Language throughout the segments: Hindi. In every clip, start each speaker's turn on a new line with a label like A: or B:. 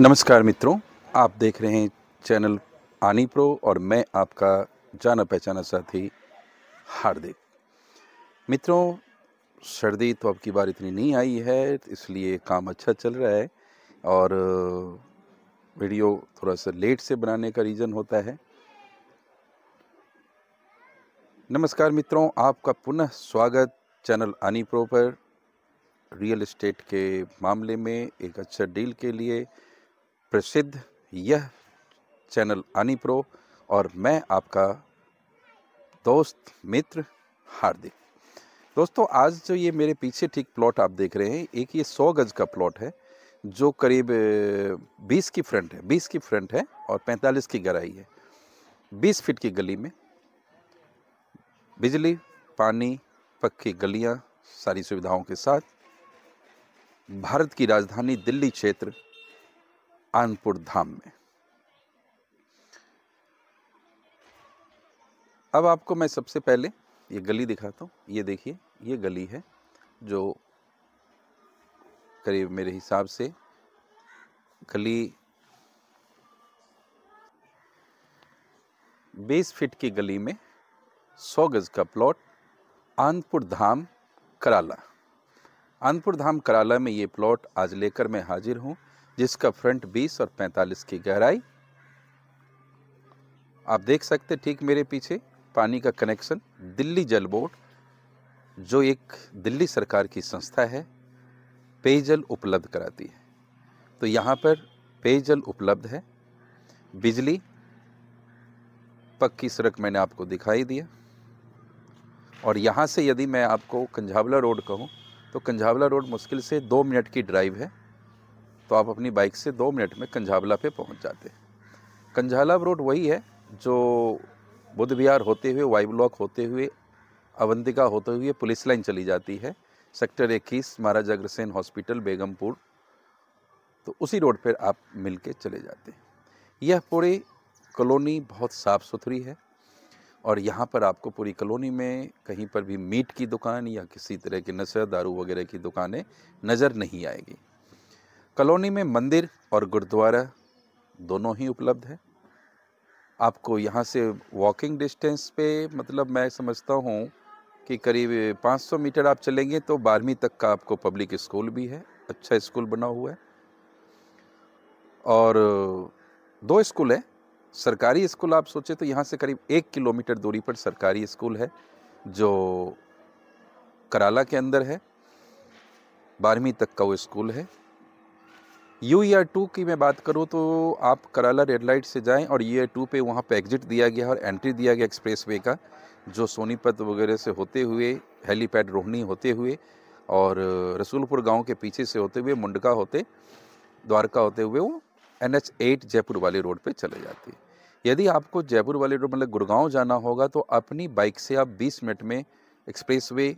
A: नमस्कार मित्रों आप देख रहे हैं चैनल आनी प्रो और मैं आपका जाना पहचाना साथी हार्दिक मित्रों सर्दी तो अब की बार इतनी नहीं आई है इसलिए काम अच्छा चल रहा है और वीडियो थोड़ा सा लेट से बनाने का रीज़न होता है नमस्कार मित्रों आपका पुनः स्वागत चैनल आनी प्रो पर रियल इस्टेट के मामले में एक अच्छा डील के लिए प्रसिद्ध यह चैनल अनी प्रो और मैं आपका दोस्त मित्र हार्दिक दोस्तों आज जो ये मेरे पीछे ठीक प्लॉट आप देख रहे हैं एक ये सौ गज का प्लॉट है जो करीब बीस की फ्रंट है बीस की फ्रंट है और पैंतालीस की गहराई है बीस फिट की गली में बिजली पानी पक्की गलियां सारी सुविधाओं के साथ भारत की राजधानी दिल्ली क्षेत्र आनपुर धाम में अब आपको मैं सबसे पहले ये गली दिखाता हूँ ये देखिए ये गली है जो करीब मेरे हिसाब से गली बीस फिट की गली में सौ गज़ का प्लॉट आनपुर धाम कराला आनपुर धाम कराला में ये प्लॉट आज लेकर मैं हाजिर हूँ जिसका फ्रंट 20 और 45 की गहराई आप देख सकते ठीक मेरे पीछे पानी का कनेक्शन दिल्ली जल बोर्ड जो एक दिल्ली सरकार की संस्था है पेयजल उपलब्ध कराती है तो यहाँ पर पेयजल उपलब्ध है बिजली पक्की सड़क मैंने आपको दिखाई दिया और यहाँ से यदि मैं आपको कंझावला रोड कहूँ तो कंझावला रोड मुश्किल से दो मिनट की ड्राइव है तो आप अपनी बाइक से दो मिनट में कंझावला पे पहुंच जाते हैं कंझाला रोड वही है जो बुद्ध विहार होते हुए वाई ब्लॉक होते हुए अवंतिका होते हुए पुलिस लाइन चली जाती है सेक्टर इक्कीस महाराजा अग्रसेन हॉस्पिटल बेगमपुर तो उसी रोड पर आप मिल के चले जाते हैं यह पूरी कॉलोनी बहुत साफ़ सुथरी है और यहाँ पर आपको पूरी कॉलोनी में कहीं पर भी मीट की दुकान या किसी तरह की नशा दारू वगैरह की दुकानें नज़र नहीं आएगी कॉलोनी में मंदिर और गुरुद्वारा दोनों ही उपलब्ध है आपको यहाँ से वॉकिंग डिस्टेंस पे मतलब मैं समझता हूँ कि करीब 500 मीटर आप चलेंगे तो बारहवीं तक का आपको पब्लिक स्कूल भी है अच्छा स्कूल बना हुआ है और दो स्कूल हैं सरकारी स्कूल आप सोचे तो यहाँ से करीब एक किलोमीटर दूरी पर सरकारी स्कूल है जो कराला के अंदर है बारहवीं तक का वो स्कूल है यू ईयर टू की मैं बात करूँ तो आप कराला रेड लाइट से जाएं और यू आर टू पर वहाँ पर एग्जिट दिया गया और एंट्री दिया गया एक्सप्रेस वे का जो सोनीपत वगैरह से होते हुए हेलीपैड रोहनी होते हुए और रसूलपुर गांव के पीछे से होते हुए मुंडका होते द्वारका होते हुए वो एन एच एट जयपुर वाले रोड पर चले जाती है यदि आपको जयपुर वाले रोड मतलब गुड़गांव जाना होगा तो अपनी बाइक से आप 20 मिनट में एक्सप्रेसवे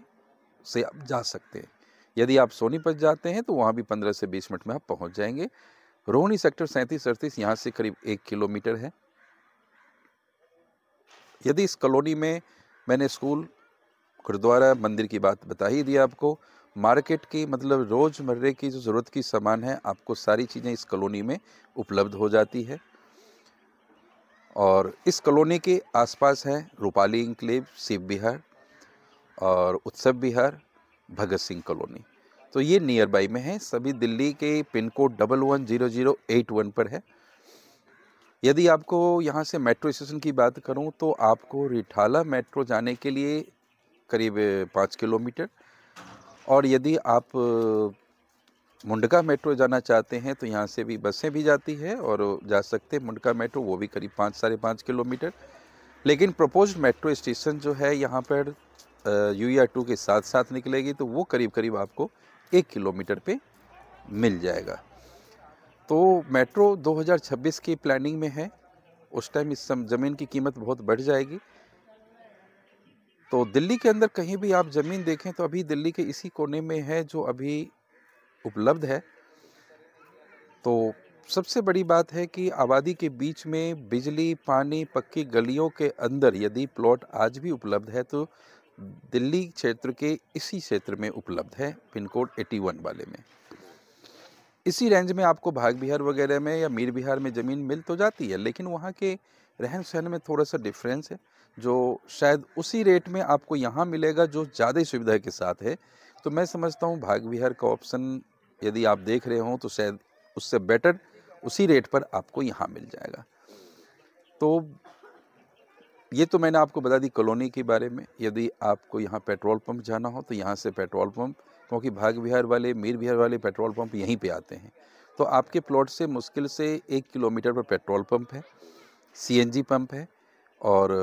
A: से आप जा सकते हैं यदि आप सोनीपत जाते हैं तो वहाँ भी पंद्रह से बीस मिनट में आप पहुँच जाएंगे रोहनी सेक्टर सैंतीस अड़तीस यहाँ से करीब एक किलोमीटर है यदि इस कॉलोनी में मैंने स्कूल गुरुद्वारा मंदिर की बात बता ही दी आपको मार्केट की मतलब रोज़मर्रे की जो ज़रूरत की सामान है आपको सारी चीज़ें इस कॉलोनी में उपलब्ध हो जाती है और इस कॉलोनी के आसपास है रूपाली इंक्लेव शिव विहार और उत्सव विहार भगत सिंह कॉलोनी तो ये नियर बाई में है सभी दिल्ली के pin code double one zero zero eight one पर है यदि आपको यहाँ से मेट्रो स्टेशन की बात करूँ तो आपको रिठाला मेट्रो जाने के लिए करीब पाँच किलोमीटर और यदि आप मुंडका मेट्रो जाना चाहते हैं तो यहाँ से भी बसें भी जाती है और जा सकते हैं मुंडका मेट्रो वो भी करीब पाँच साढ़े पाँच किलोमीटर लेकिन प्रपोज मेट्रो स्टेशन जो है यहाँ पर यूरिया टू के साथ साथ निकलेगी तो वो करीब करीब आपको एक किलोमीटर पे मिल जाएगा तो मेट्रो 2026 की प्लानिंग में है उस टाइम इस ज़मीन की कीमत बहुत बढ़ जाएगी तो दिल्ली के अंदर कहीं भी आप ज़मीन देखें तो अभी दिल्ली के इसी कोने में है जो अभी उपलब्ध है तो सबसे बड़ी बात है कि आबादी के बीच में बिजली पानी पक्की गलियों के अंदर यदि प्लॉट आज भी उपलब्ध है तो दिल्ली क्षेत्र के इसी क्षेत्र में उपलब्ध है पिन कोड 81 वाले में इसी रेंज में आपको भाग बिहार वगैरह में या मीर बिहार में ज़मीन मिल तो जाती है लेकिन वहाँ के रहन सहन में थोड़ा सा डिफरेंस है जो शायद उसी रेट में आपको यहाँ मिलेगा जो ज़्यादा सुविधा के साथ है तो मैं समझता हूँ भाग विहार का ऑप्शन यदि आप देख रहे हो तो शायद उससे बेटर उसी रेट पर आपको यहाँ मिल जाएगा तो ये तो मैंने आपको बता दी कॉलोनी के बारे में यदि आपको यहाँ पेट्रोल पंप जाना हो तो यहाँ से पेट्रोल पंप क्योंकि भाग विहार वाले मीर विहार वाले पेट्रोल पंप यहीं पे आते हैं तो आपके प्लॉट से मुश्किल से एक किलोमीटर पर पेट्रोल पंप है सीएनजी पंप है और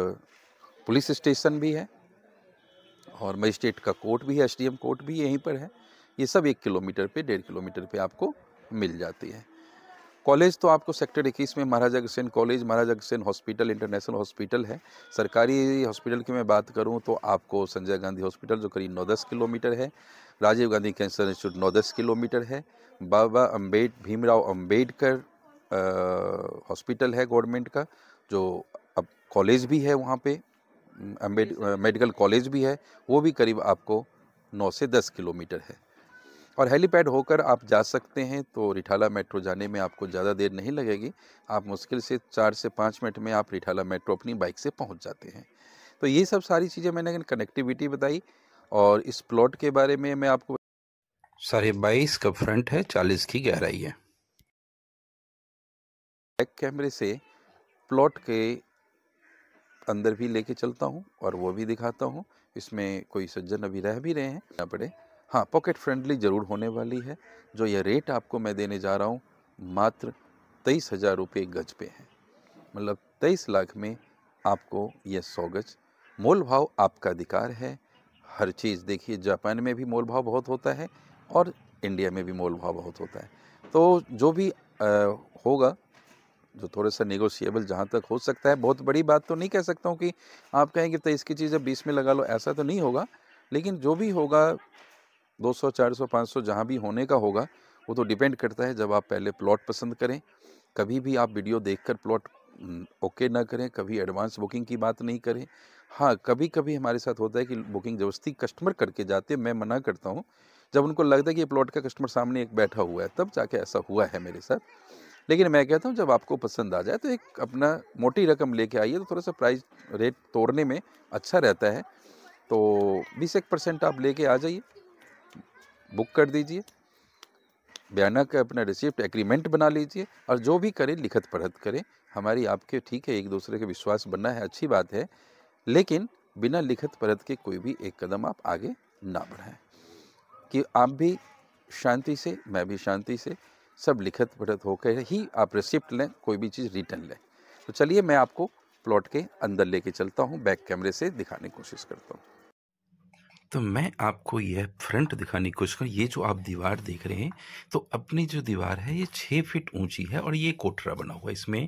A: पुलिस स्टेशन भी है और मजिस्ट्रेट का कोर्ट भी है एस कोर्ट भी यहीं पर है ये सब एक किलोमीटर पर डेढ़ किलोमीटर पर आपको मिल जाती है कॉलेज तो आपको सेक्टर इक्कीस में Maharaja Agrasen college Maharaja Agrasen hospital international hospital है सरकारी हॉस्पिटल की मैं बात करूँ तो आपको संजय गांधी हॉस्पिटल जो करीब नौ दस किलोमीटर है राजीव गांधी कैंसर इंस्टीट्यूट नौ दस किलोमीटर है बाबा अम्बेड भीमराव अम्बेडकर हॉस्पिटल है गवर्नमेंट का जो अब कॉलेज भी है वहाँ पे अम्बेड मेडिकल कॉलेज भी है वो भी करीब आपको नौ से दस किलोमीटर है और हेलीपैड होकर आप जा सकते हैं तो रिठाला मेट्रो जाने में आपको ज़्यादा देर नहीं लगेगी आप मुश्किल से चार से पाँच मिनट में आप रिठाला मेट्रो अपनी बाइक से पहुँच जाते हैं तो ये सब सारी चीज़ें मैंने कनेक्टिविटी बताई और इस प्लॉट के बारे में मैं आपको साढ़े बाईस का फ्रंट है चालीस की गहराई है बैक कैमरे से प्लॉट के अंदर भी लेके चलता हूँ और वो भी दिखाता हूँ इसमें कोई सज्जन अभी रह भी रहे हैं ना पड़े हाँ पॉकेट फ्रेंडली ज़रूर होने वाली है जो ये रेट आपको मैं देने जा रहा हूँ मात्र तेईस हज़ार रुपये गज पे है मतलब तेईस लाख में आपको यह सौ गज मोल भाव आपका अधिकार है हर चीज़ देखिए जापान में भी मोल भाव बहुत होता है और इंडिया में भी मोल भाव बहुत होता है तो जो भी आ, होगा जो थोड़ा सा निगोशिएबल जहाँ तक हो सकता है बहुत बड़ी बात तो नहीं कह सकता हूँ कि आप कहेंगे तेईस की चीज़ अब बीस में लगा लो ऐसा तो नहीं होगा लेकिन जो भी होगा 200, 400, 500 जहाँ भी होने का होगा वो तो डिपेंड करता है जब आप पहले प्लॉट पसंद करें कभी भी आप वीडियो देखकर प्लॉट ओके ना करें कभी एडवांस बुकिंग की बात नहीं करें हाँ कभी कभी हमारे साथ होता है कि बुकिंग जबरदस्ती कस्टमर करके जाते मैं मना करता हूँ जब उनको लगता है कि प्लॉट का कस्टमर सामने एक बैठा हुआ है तब जाके ऐसा हुआ है मेरे साथ लेकिन मैं कहता हूँ जब आपको पसंद आ जाए तो एक अपना मोटी रकम लेके आइए तो थोड़ा सा प्राइस रेट तोड़ने में अच्छा रहता है तो बीस एक परसेंट आप लेके आ जाइए बुक कर दीजिए बयाना का अपना रिसिप्ट एग्रीमेंट बना लीजिए और जो भी करें लिखत पढ़त करें हमारी आपके ठीक है एक दूसरे के विश्वास बनना है अच्छी बात है लेकिन बिना लिखत पढ़त के कोई भी एक कदम आप आगे ना बढ़ाएं कि आप भी शांति से मैं भी शांति से सब लिखत पढ़त होकर ही आप रिसिप्ट लें कोई भी चीज़ रिटर्न लें तो चलिए मैं आपको प्लॉट के अंदर लेके चलता हूँ बैक कैमरे से दिखाने की कोशिश करता हूँ तो मैं आपको यह फ्रंट दिखाने की कोशिश करूँ ये जो आप दीवार देख रहे हैं तो अपनी जो दीवार है ये छः फिट ऊंची है और ये कोठरा बना हुआ है इसमें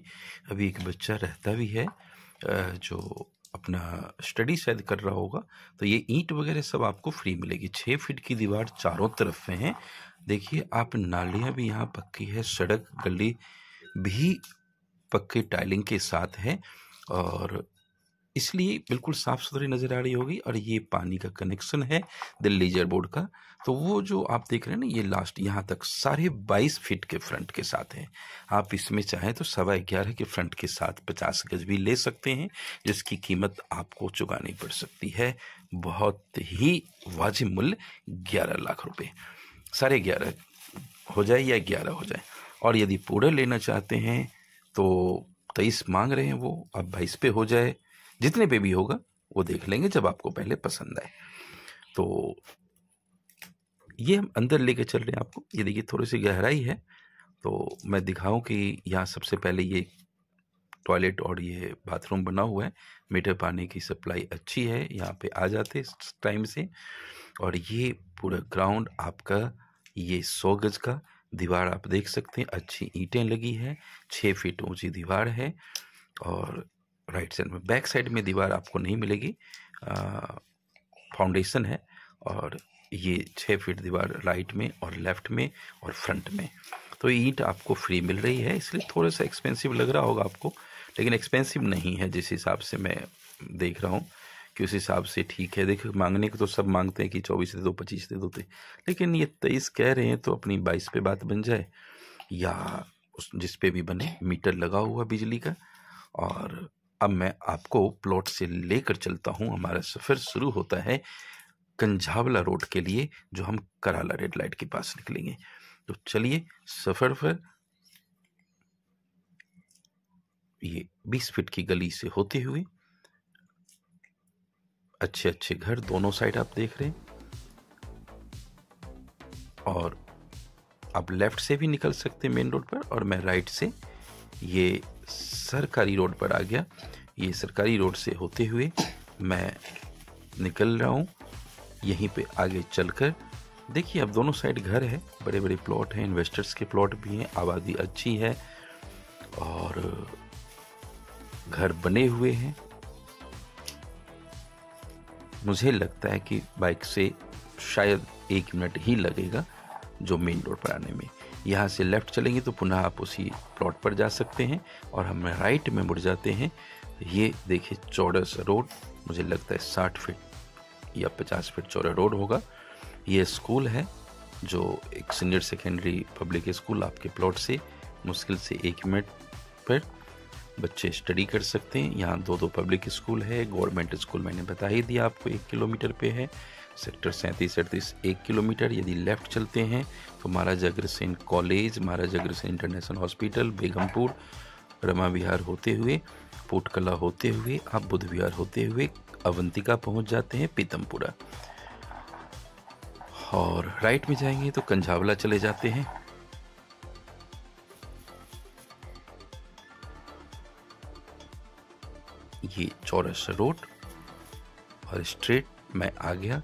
A: अभी एक बच्चा रहता भी है जो अपना स्टडी शायद कर रहा होगा तो ये ईंट वगैरह सब आपको फ्री मिलेगी छः फिट की दीवार चारों तरफ में है देखिए आप नालियाँ भी यहाँ पक्की है सड़क गली भी पक्की टाइलिंग के साथ है और इसलिए बिल्कुल साफ़ सुथरी नज़र आ रही होगी और ये पानी का कनेक्शन है दिल्ली जर बोर्ड का तो वो जो आप देख रहे हैं ना ये लास्ट यहाँ तक साढ़े बाईस फीट के फ्रंट के साथ है आप इसमें चाहें तो सवा ग्यारह के फ्रंट के साथ पचास गज भी ले सकते हैं जिसकी कीमत आपको चुकानी पड़ सकती है बहुत ही वाजिब मूल्य ग्यारह लाख रुपये साढ़े ग्यारह हो जाए या ग्यारह हो जाए और यदि पूरा लेना चाहते हैं तो तेईस मांग रहे हैं वो अब बाईस पे हो जाए जितने पे भी होगा वो देख लेंगे जब आपको पहले पसंद आए तो ये हम अंदर लेके चल रहे हैं आपको ये देखिए थोड़ी सी गहराई है तो मैं दिखाऊं कि यहाँ सबसे पहले ये टॉयलेट और ये बाथरूम बना हुआ है मीठे पानी की सप्लाई अच्छी है यहाँ पे आ जाते टाइम से और ये पूरा ग्राउंड आपका ये सौ गज का दीवार आप देख सकते हैं अच्छी ईंटें लगी है छः फीट ऊँची दीवार है और राइट साइड में बैक साइड में दीवार आपको नहीं मिलेगी फाउंडेशन है और ये छः फीट दीवार राइट में और लेफ्ट में और फ्रंट में तो ईंट आपको फ्री मिल रही है इसलिए थोड़ा सा एक्सपेंसिव लग रहा होगा आपको लेकिन एक्सपेंसिव नहीं है जिस हिसाब से मैं देख रहा हूँ कि उस हिसाब से ठीक है देखिए मांगने को तो सब मांगते हैं कि चौबीस दे दो पच्चीस दे दो लेकिन ये तेईस कह रहे हैं तो अपनी बाईस पे बात बन जाए या उस जिस पे भी बने मीटर लगा हुआ बिजली का और अब मैं आपको प्लॉट से लेकर चलता हूँ हमारा सफ़र शुरू होता है कंझावला रोड के लिए जो हम कराला रेड लाइट के पास निकलेंगे तो चलिए सफ़र पर ये बीस फीट की गली से होते हुए अच्छे अच्छे घर दोनों साइड आप देख रहे हैं और आप लेफ्ट से भी निकल सकते हैं मेन रोड पर और मैं राइट से ये सरकारी रोड पर आ गया ये सरकारी रोड से होते हुए मैं निकल रहा हूँ यहीं पे आगे चलकर देखिए अब दोनों साइड घर है बड़े बड़े प्लॉट हैं इन्वेस्टर्स के प्लॉट भी हैं आबादी अच्छी है और घर बने हुए हैं मुझे लगता है कि बाइक से शायद एक मिनट ही लगेगा जो मेन रोड पर आने में यहाँ से लेफ़्ट चलेंगे तो पुनः आप उसी प्लॉट पर जा सकते हैं और हम राइट में मुड़ जाते हैं ये देखिए चौड़स रोड मुझे लगता है साठ फीट या पचास फीट चौड़ा रोड होगा ये स्कूल है जो एक सीनियर सेकेंडरी पब्लिक स्कूल आपके प्लॉट से मुश्किल से एक मिनट पर बच्चे स्टडी कर सकते हैं यहाँ दो दो पब्लिक स्कूल है गवर्नमेंट स्कूल मैंने बता ही दिया आपको एक किलोमीटर पे है सेक्टर सैंतीस अड़तीस एक किलोमीटर यदि लेफ्ट चलते हैं तो Maharaj Agrasen college Maharaj Agrasen international hospital Begumpur Rama Vihar होते हुए पोटकला होते हुए आप बुद्ध विहार होते हुए अवंतिका पहुंच जाते हैं पीतमपुरा और राइट में जाएंगे तो कंझावला चले जाते हैं ये चौरस रोड और स्ट्रेट मैं आ गया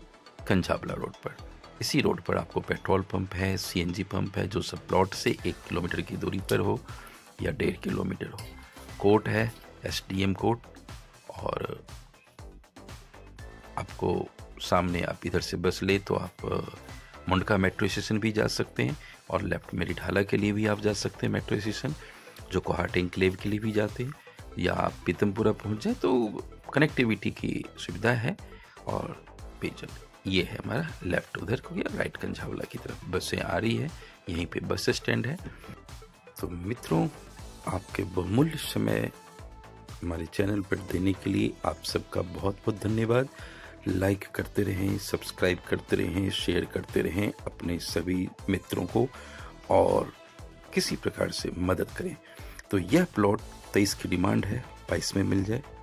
A: कंझावला रोड पर इसी रोड पर आपको पेट्रोल पंप है सीएनजी पंप है जो सब प्लॉट से एक किलोमीटर की दूरी पर हो या डेढ़ किलोमीटर हो कोर्ट है एस कोर्ट और आपको सामने आप इधर से बस ले तो आप मुंडका मेट्रो स्टेशन भी जा सकते हैं और लेफ्ट में ढाला के लिए भी आप जा सकते हैं मेट्रो स्टेशन जो कोहाट इंक्लेव के लिए भी जाते हैं या आप पीतमपुरा पहुँच जाए तो कनेक्टिविटी की सुविधा है और पेयजल ये है हमारा लेफ्ट उधर को गया राइट कंझावला की तरफ बसें आ रही है यहीं पे बस स्टैंड है तो मित्रों आपके बहुमूल्य समय हमारे चैनल पर देने के लिए आप सबका बहुत बहुत धन्यवाद लाइक करते रहें सब्सक्राइब करते रहें शेयर करते रहें अपने सभी मित्रों को और किसी प्रकार से मदद करें तो यह प्लॉट तेईस की डिमांड है बाईस में मिल जाए